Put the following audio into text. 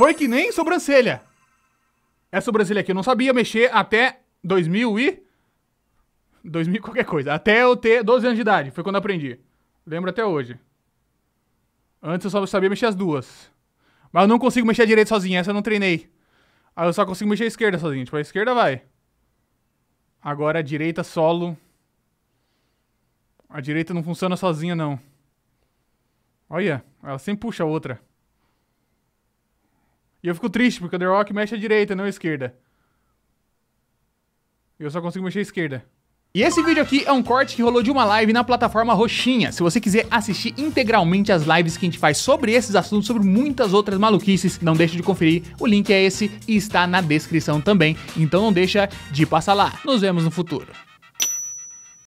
Foi que nem sobrancelha. Essa é sobrancelha aqui eu não sabia mexer até 2000 e... 2000 qualquer coisa. Até eu ter 12 anos de idade. Foi quando aprendi. Lembro até hoje. Antes eu só sabia mexer as duas. Mas eu não consigo mexer a direita sozinha. Essa eu não treinei. Aí eu só consigo mexer a esquerda sozinha Tipo, a esquerda vai. Agora a direita solo. A direita não funciona sozinha, não. Olha, ela sempre puxa a outra. E eu fico triste, porque o The Rock mexe à direita, não à esquerda. E eu só consigo mexer à esquerda. E esse vídeo aqui é um corte que rolou de uma live na plataforma Roxinha. Se você quiser assistir integralmente as lives que a gente faz sobre esses assuntos, sobre muitas outras maluquices, não deixe de conferir. O link é esse e está na descrição também. Então não deixa de passar lá. Nos vemos no futuro.